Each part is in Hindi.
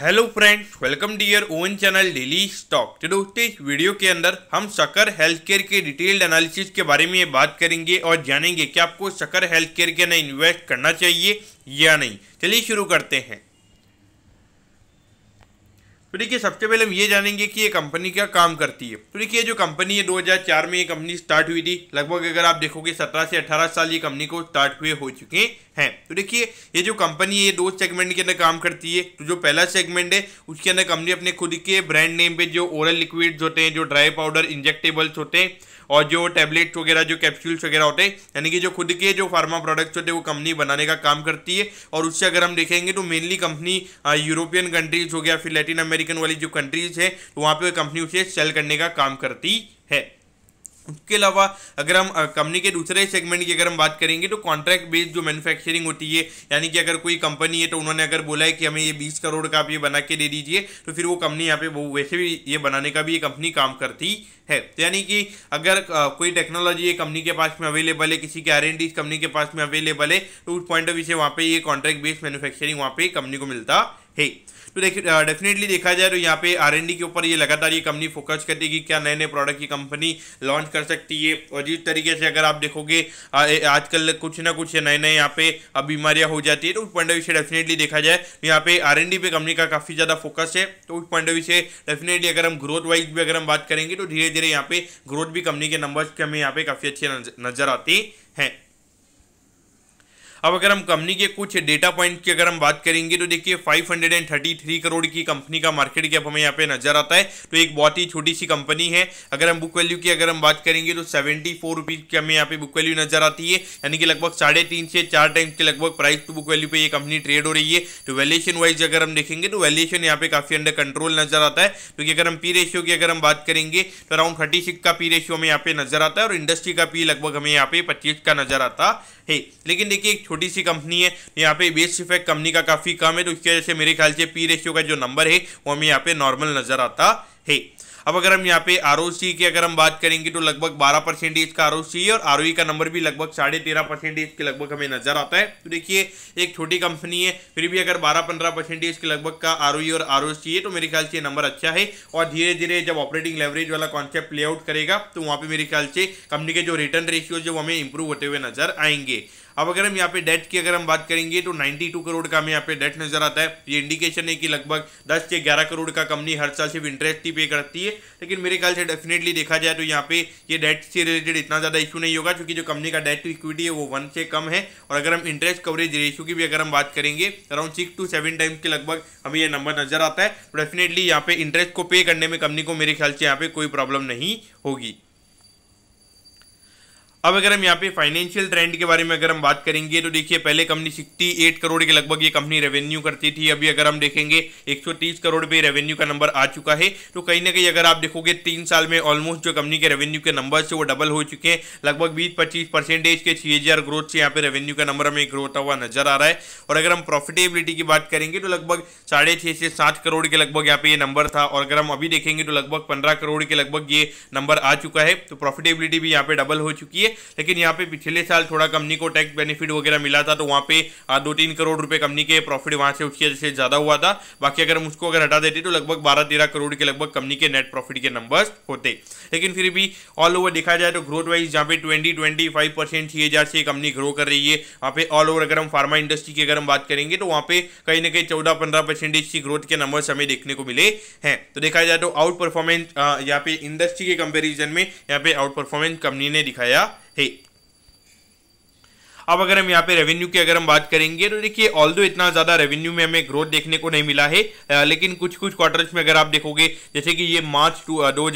hello friends welcome your own channel daily stock दोस्तों इस वीडियो के अंदर हम शकर हेल्थ केयर के डिटेल्ड एनालिसिस के बारे में बात करेंगे और जानेंगे कि आपको शकर हेल्थ केयर के अंदर इन्वेस्ट करना चाहिए या नहीं चलिए शुरू करते हैं तो देखिए सबसे पहले हम ये जानेंगे कि ये कंपनी क्या काम करती है तो देखिए जो कंपनी है 2004 में ये कंपनी स्टार्ट हुई थी लगभग अगर आप देखोगे 17 से 18 साल ये कंपनी को स्टार्ट हुए हो चुके हैं हैं तो देखिए ये जो कंपनी है ये दो सेगमेंट के अंदर काम करती है तो जो पहला सेगमेंट है उसके अंदर कंपनी अपने खुद के ब्रांड नेम पे जो ओरल लिक्विड्स होते हैं जो ड्राई पाउडर इंजेक्टेबल्स होते हैं और जो टैबलेट्स वगैरह जो कैप्सूल्स वगैरह होते हैं यानी कि जो खुद के जो फार्मा प्रोडक्ट्स होते हैं वो कंपनी बनाने का काम करती है और उससे अगर हम देखेंगे तो मेनली कंपनी यूरोपियन कंट्रीज हो गया फिर लेटिन अमेरिकन वाली जो कंट्रीज है तो वहाँ पर कंपनी उसे सेल करने का काम करती है उसके अलावा अगर हम कंपनी के दूसरे सेगमेंट की अगर हम बात करेंगे तो कॉन्ट्रैक्ट बेस्ड जो मैन्युफैक्चरिंग होती है यानी कि अगर कोई कंपनी है तो उन्होंने अगर बोला है कि हमें ये बीस करोड़ का आप ये बना के दे दीजिए तो फिर वो कंपनी यहाँ पे वो वैसे भी ये बनाने का भी ये कंपनी काम करती है तो यानी कि अगर कोई टेक्नोलॉजी ये कंपनी के पास में अवेलेबल है किसी की आर कंपनी के पास में अवेलेबल है तो उस पॉइंट ऑफ व्यू से वहाँ पर ये कॉन्ट्रैक्ट बेस्ड मैनुफैक्चरिंग वहाँ पर कंपनी को मिलता है तो देखिए डेफिनेटली देखा जाए तो यहाँ पे आर के ऊपर ये लगातार ये कंपनी फोकस करती है क्या नए नए प्रोडक्ट की कंपनी लॉन्च कर सकती है और जिस तरीके से अगर आप देखोगे आजकल कुछ ना कुछ नए नए यहाँ पे बीमारियाँ हो जाती है तो उस पॉइंट ऑफ व्यू से डेफिनेटली देखा जाए तो यहाँ पे आर पे कंपनी का काफ़ी ज़्यादा फोकस है तो उस पॉइंट ऑफ व्यू से डेफिनेटली अगर हम ग्रोथ वाइज भी अगर हम बात करेंगे तो धीरे धीरे यहाँ पे ग्रोथ भी कंपनी के नंबर्स के हमें यहाँ पे काफ़ी अच्छे नजर आते हैं अब अगर हम कंपनी के कुछ डेटा पॉइंट की अगर हम बात करेंगे तो देखिए 533 करोड़ की कंपनी का मार्केट कैप हमें यहाँ पे नजर आता है तो एक बहुत ही छोटी सी कंपनी है अगर हम बुक वैल्यू की अगर हम बात करेंगे तो सेवेंटी फोर की हमें यहाँ पे बुक वैल्यू नजर आती है यानी कि लगभग साढ़े तीन से चार टाइम के लगभग प्राइस टू बुक वैल्यू पर यह कंपनी ट्रेड हो रही है तो वैल्यूशन वाइज अगर हम देखेंगे तो वैल्यूशन यहाँ पे काफी अंडर कंट्रोल नजर आता है क्योंकि अगर हम पी रेशियो की अगर हम बात करेंगे तो अराउंड थर्टी सिक्स का पी रेशियो हमें यहाँ पे नजर आता है और इंडस्ट्री का पी लगभग हमें यहाँ पे पच्चीस का नजर आता है लेकिन देखिए छोटी सी कंपनी है यहाँ पे बेस इफेक्ट कंपनी का काफ़ी कम है तो उसकी वजह से मेरे ख्याल से पी रेशियो का जो नंबर है वो हमें यहाँ पे नॉर्मल नज़र आता है अब अगर हम यहाँ पे आर की अगर हम बात करेंगे तो लगभग 12 परसेंटेज का आर है और आर e का नंबर भी लगभग साढ़े तेरह परसेंटेज के लगभग हमें नजर आता है तो देखिए एक छोटी कंपनी है फिर भी अगर 12-15 परसेंटेज के लगभग का आर e और आर है तो मेरे ख्याल से नंबर अच्छा है और धीरे धीरे जब ऑपरेटिंग लेवरेज वाला कॉन्सेप्ट प्ले आउट करेगा तो वहाँ पर मेरे ख्याल से कंपनी के जो रिटर्न रेशियोज है वो हमें इंप्रूव होते हुए नजर आएंगे अब अगर हम यहाँ पे डेट की अगर हम बात करेंगे तो 92 करोड़ का हमें यहाँ पे डेट नजर आता है ये इंडिकेशन है कि लगभग 10 से 11 करोड़ का कंपनी हर साल सिर्फ इंटरेस्ट ही पे करती है लेकिन मेरे ख्याल से डेफिनेटली देखा जाए तो यहाँ पे ये डेट से रिलेटेड इतना ज़्यादा इशू नहीं होगा क्योंकि जो कंपनी का डेट टू इक्विटी है वो वन से कम है और अगर हम इंटरेस्ट कवरेज रेशियो की भी अगर हम बात करेंगे around six to seven times के लगभग हमें यह नंबर नजर आता है डेफिनेटली तो यहाँ पे इंटरेस्ट को पे करने में कंपनी को मेरे ख्याल से यहाँ पे कोई प्रॉब्लम नहीं होगी अब अगर हम यहाँ पे फाइनेंशियल ट्रेंड के बारे में अगर हम बात करेंगे तो देखिए पहले कंपनी सिक्सटी एट करोड़ के लगभग ये कंपनी रेवेन्यू करती थी अभी अगर हम देखेंगे एक सौ तीस करोड़ पे रेवेन्यू का नंबर आ चुका है तो कहीं ना कहीं अगर आप देखोगे तीन साल में ऑलमोस्ट जो कंपनी के रेवेन्यू के नंबर से वो डबल हो चुके हैं लगभग बीस पच्चीस परसेंटेज के सी ग्रोथ से यहाँ पे रेवेन्यू का नंबर हमें ग्रोथ हुआ नजर आ रहा है और अगर हम प्रॉफिटेबिलिटी की बात करेंगे तो लगभग साढ़े छः से सात करोड़ के लगभग यहाँ पे ये नंबर था और अगर हम अभी देखेंगे तो लगभग पंद्रह करोड़ के लगभग ये नंबर आ चुका है तो प्रॉफिटेबिलिटी भी यहाँ पे डबल हो चुकी है है लेकिन यहाँ पे पिछले साल थोड़ा कंपनी को टैक्स बेनिफिट वगैरह मिला था तो वहाँ पे दो तीन करोड़ रुपए कंपनी के प्रॉफिट वहाँ से उसके जैसे ज़्यादा हुआ था बाकी अगर हम उसको अगर हटा देते तो लगभग बारह तेरह करोड़ के लगभग कंपनी के नेट प्रॉफिट के नंबर्स होते लेकिन फिर भी ऑल ओवर देखा जाए तो ग्रोथ वाइज जहाँ पे twenty twenty five percent CAGR से कंपनी ग्रो कर रही है वहाँ पे ऑल ओवर अगर हम फार्मा इंडस्ट्री की अगर हम बात करेंगे तो वहाँ पे कहीं ना कहीं चौदह पंद्रह परसेंटेज की ग्रोथ के नंबर्स हमें देखने को मिले हैं तो देखा जाए तो आउट परफॉर्मेंस यहाँ पे इंडस्ट्री के कंपेरिजन में यहाँ पे आउट परफॉर्मेंस कंपनी ने दिखाया Hey, अब अगर हम यहाँ पे रेवेन्यू की अगर हम बात करेंगे तो देखिए ऑल इतना ज़्यादा रेवेन्यू में हमें ग्रोथ देखने को नहीं मिला है लेकिन कुछ कुछ क्वार्टर्स में अगर आप देखोगे जैसे कि ये मार्च दो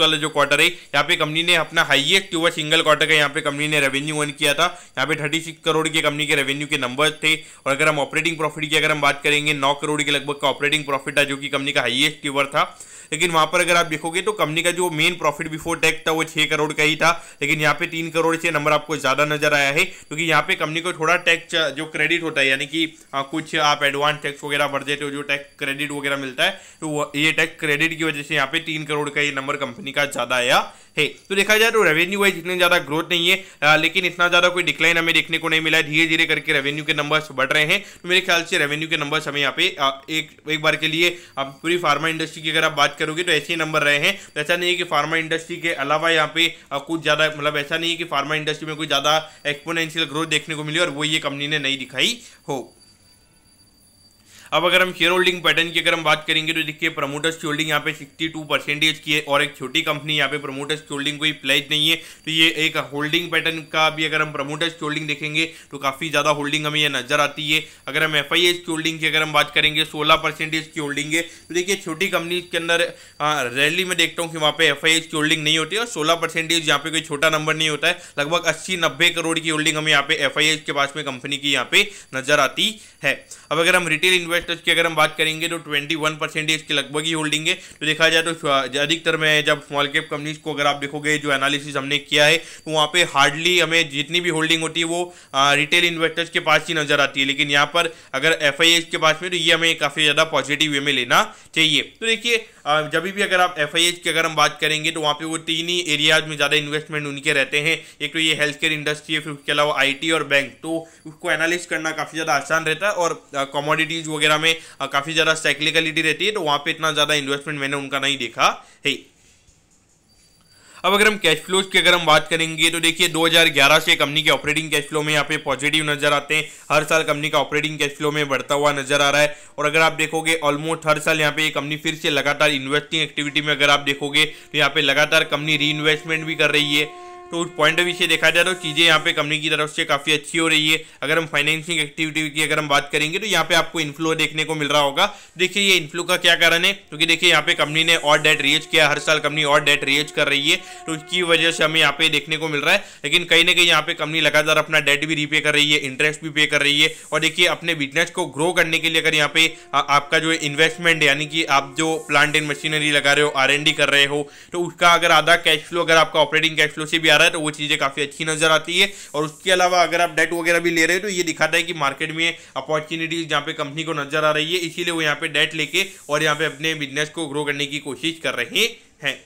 वाला जो क्वार्टर है यहाँ पे कंपनी ने अपना हाइएस्ट यूवर सिंगल क्वार्टर का यहाँ पे कंपनी ने रेवेन्यू अर्न किया था यहाँ पे थर्टी सिक्स करोड़ की कंपनी के रेवेन्यू के नंबर थे और अगर हम ऑपरेटिंग प्रॉफिट की अगर हम बात करेंगे नौ करोड़ के लगभग का ऑपरेटिंग प्रॉफिट था जो कि कंपनी का हाइएस्ट यूवर था लेकिन वहां पर अगर आप देखोगे तो कंपनी का जो मेन प्रॉफिट बिफोर टैक्स था वो छह करोड़ का ही था लेकिन यहाँ पे तीन करोड़ से नंबर आपको ज्यादा नजर आया है क्योंकि तो यहाँ पे कंपनी को थोड़ा टैक्स जो क्रेडिट होता है यानी कि हाँ, कुछ आप एडवांस टैक्स वगैरह भर देते हो जो टैक्स क्रेडिट वगैरह मिलता है तो ये टैक्स क्रेडिट की वजह से यहाँ पे तीन करोड़ का ये नंबर कंपनी का ज़्यादा आया है तो देखा जाए तो रेवेन्यू वाइज इतनी ज़्यादा ग्रोथ नहीं है लेकिन इतना ज़्यादा कोई डिक्लाइन हमें देखने को नहीं मिला धीरे धीरे करके रेवेन्यू के नंबर्स बढ़ रहे हैं तो मेरे ख्याल से रेवेन्यू के नंबर्स हमें यहाँ पे एक एक बार के लिए आप पूरी फार्मा इंडस्ट्री की अगर आप बात करोगे तो ऐसे ही नंबर रहे हैं तो ऐसा नहीं है कि फार्मा इंडस्ट्री के अलावा यहाँ पे कुछ ज़्यादा मतलब ऐसा नहीं है कि फार्मा इंडस्ट्री में कोई ज़्यादा एक्सपोनेंशियल ग्रोथ देखने को मिली और वो ये कंपनी ने नहीं दिखाई हो अब अगर हम शेयर होल्डिंग पैटर्न की अगर हम बात करेंगे तो देखिए प्रमोटर्स की होल्डिंग यहाँ पे 62 परसेंटेज की है और एक छोटी कंपनी यहाँ पे प्रमोटर्स की होल्डिंग कोई प्लेज नहीं है तो ये एक होल्डिंग पैटर्न का भी अगर हम प्रमोटर्स की होल्डिंग देखेंगे तो काफ़ी ज़्यादा होल्डिंग हमें यह नजर आती है अगर हम एफ की होल्डिंग की अगर हम बात करेंगे सोलह परसेंटेज की होल्डिंग है तो देखिए छोटी कंपनी के अंदर रैली हाँ, में देखता हूँ कि वहाँ पे एफ की होल्डिंग नहीं होती और सोलह परसेंटेज यहाँ पे कोई छोटा नंबर नहीं होता है लगभग अस्सी नब्बे करोड़ की होल्डिंग हमें यहाँ पे एफ के पास में कंपनी की यहाँ पे नजर आती है अब अगर हम रिटेल इन्वेस्ट इन्वेस्टर्स की अगर हम बात करेंगे तो ट्वेंटी वन परसेंट इसके लगभग ही होल्डिंग है तो देखा जाए तो अधिकतर में जब स्मॉल कैप कंपनीज को अगर आप देखोगे जो एनालिसिस हमने किया है तो वहाँ पे हार्डली हमें जितनी भी होल्डिंग होती है वो रिटेल इन्वेस्टर्स के पास ही नजर आती है लेकिन यहाँ पर अगर एफ के पास में तो ये हमें काफ़ी ज़्यादा पॉजिटिव वे में लेना चाहिए तो देखिए जब भी अगर आप एफ की अगर हम बात करेंगे तो वहाँ पे वो तीन ही एरियाज में ज़्यादा इन्वेस्टमेंट उनके रहते हैं एक तो ये हेल्थ केयर इंडस्ट्री है फिर उसके अलावा आई और बैंक तो उसको एनालिस्ट करना काफ़ी ज़्यादा आसान रहता है और कॉमोडिटीज़ वगैरह में काफ़ी ज़्यादा साइक्लिकलिटी रहती है तो वहाँ पर इतना ज़्यादा इन्वेस्टमेंट मैंने उनका नहीं देखा है अब अगर हम कैश फ्लोज की अगर हम बात करेंगे तो देखिए 2011 से कंपनी के ऑपरेटिंग कैश फ्लो में यहाँ पे पॉजिटिव नजर आते हैं हर साल कंपनी का ऑपरेटिंग कैश फ्लो में बढ़ता हुआ नजर आ रहा है और अगर आप देखोगे ऑलमोस्ट हर साल यहाँ पे कंपनी फिर से लगातार इन्वेस्टिंग एक्टिविटी में अगर आप देखोगे तो यहाँ पे लगातार कंपनी री भी कर रही है तो उस पॉइंट ऑफ व्यू से देखा जाए तो चीज़ें यहाँ पे कंपनी की तरफ से काफ़ी अच्छी हो रही है अगर हम फाइनेंसिंग एक्टिविटी की अगर हम बात करेंगे तो यहाँ पे आपको इन्फ्लो देखने को मिल रहा होगा देखिए ये इन्फ्लो का क्या कारण है क्योंकि तो देखिए यहाँ पे कंपनी ने और डेट रेज किया हर साल कंपनी और डेट रेज कर रही है तो उसकी वजह से हमें यहाँ पे देखने को मिल रहा है लेकिन कहीं ना कहीं यहाँ पे कंपनी लगातार अपना डेट भी रीपे कर रही है इंटरेस्ट भी पे कर रही है और देखिए अपने बिजनेस को ग्रो करने के लिए अगर यहाँ पे आपका जो इन्वेस्टमेंट यानी कि आप जो प्लांट एंड मशीनरी लगा रहे हो आर कर रहे हो तो उसका अगर आधा कैश फ्लो अगर आपका ऑपरेटिंग कैश फ्लो से भी जा रहा है तो वो चीज़ें काफ़ी अच्छी नजर आती है और उसके अलावा अगर आप डेट वगैरह भी ले रहे हो तो ये दिखाता है कि मार्केट में अपॉर्चुनिटीज़ जहाँ पे कंपनी को नजर आ रही है इसीलिए वो यहाँ पे डेट लेके और यहाँ पे अपने बिजनेस को ग्रो करने की कोशिश कर रहे हैं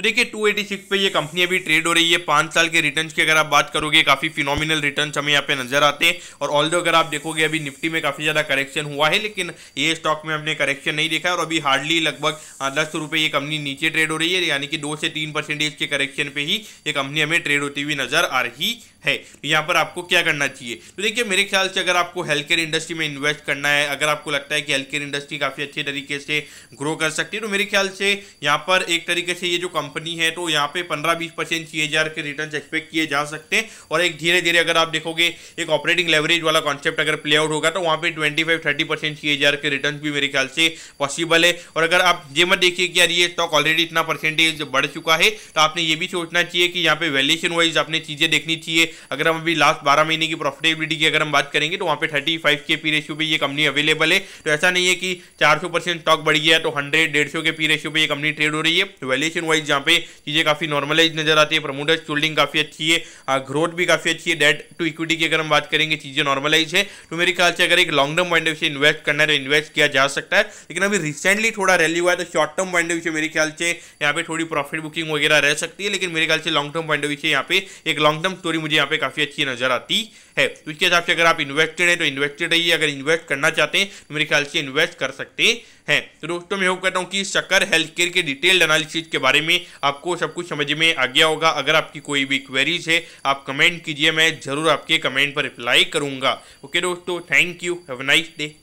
तो देखिए 286 पे ये कंपनी अभी ट्रेड हो रही है पाँच साल के रिटर्न की अगर आप बात करोगे काफ़ी फिनोमिनल रिटर्न हमें यहाँ पे नजर आते हैं और ऑल अगर आप देखोगे अभी निफ्टी में काफ़ी ज़्यादा करेक्शन हुआ है लेकिन ये स्टॉक में हमने करेक्शन नहीं देखा और अभी हार्डली लगभग हाँ, दस रुपये ये कंपनी नीचे ट्रेड हो रही है यानी कि दो से तीन परसेंटेज के करेक्शन पे ही ये कंपनी हमें ट्रेड होती हुई नजर आ रही है तो यहाँ पर आपको क्या करना चाहिए तो देखिए मेरे ख्याल से अगर आपको हेल्थ केयर इंडस्ट्री में इन्वेस्ट करना है अगर आपको लगता है कि हेल्थ केयर इंडस्ट्री काफ़ी अच्छे तरीके से ग्रो कर सकती है तो मेरे ख्याल से यहाँ पर एक तरीके से ये जो कंपनी कंपनी है तो यहाँ पे पंद्रह बीस परसेंट सी के रिटर्न एक्सपेक्ट किए जा सकते हैं और एक धीरे धीरे अगर आप देखोगे एक ऑपरेटिंग लेवरेज वाला कॉन्सेप्ट अगर प्ले आउट होगा तो वहाँ पे twenty five thirty percent C के रिटर्न भी मेरे ख्याल से पॉसिबल है और अगर आप ये मत देखिए कि यार ये स्टॉक ऑलरेडी इतना परसेंटेज बढ़ चुका है तो आपने ये भी सोचना चाहिए कि यहाँ पे वैल्यूशन वाइज आपने चीज़ें देखनी चाहिए अगर हम अभी लास्ट बारह महीने की प्रॉफिटेबिलिटी की अगर हम बात करेंगे तो वहाँ पे थर्टी फाइव के पी रेशियो पर ये कंपनी अवेलेबल है तो ऐसा नहीं है कि चार सौ परसेंट स्टॉक बढ़ गया तो हंड्रेड डेढ़ सौ के पी रेशियो पर यह कंपनी ट्रेड हो रही है तो वैल्यूशन वाइज यहाँ पे चीज़ें काफ़ी नॉर्मलाइज नजर आती है प्रमोटर्स होल्डिंग काफ़ी अच्छी है ग्रोथ भी काफ़ी अच्छी है डेट टू इक्विटी की अगर हम बात करेंगे चीज़ें नॉर्मलाइज है तो मेरे ख्याल से अगर एक लॉन्ग टर्म पॉइंट ऑफ से इन्वेस्ट करना है तो इन्वेस्ट किया जा सकता है लेकिन अभी रिसेंटली थोड़ा रैली हुआ है तो short term point of view से मेरे ख्याल से यहाँ पे थोड़ी प्रॉफिट बुकिंग वगैरह रह सकती है लेकिन मेरे ख्याल से long term point of view से यहाँ पे एक लॉन्ग टर्म स्टोरी मुझे यहाँ पे काफ़ी अच्छी नजर आती है है उसके तो हिसाब से अगर आप इन्वेस्टेड हैं तो इन्वेस्टेड रहिए अगर इन्वेस्ट करना चाहते हैं तो मेरे ख्याल से इन्वेस्ट कर सकते हैं तो दोस्तों मैं होप करता हूँ कि शकर हेल्थ केयर के डिटेल्ड एनालिसिस के बारे में आपको सब कुछ समझ में आ गया होगा अगर आपकी कोई भी क्वेरीज है आप कमेंट कीजिए मैं जरूर आपके कमेंट पर रिप्लाई करूँगा ओके दोस्तों thank you have nice day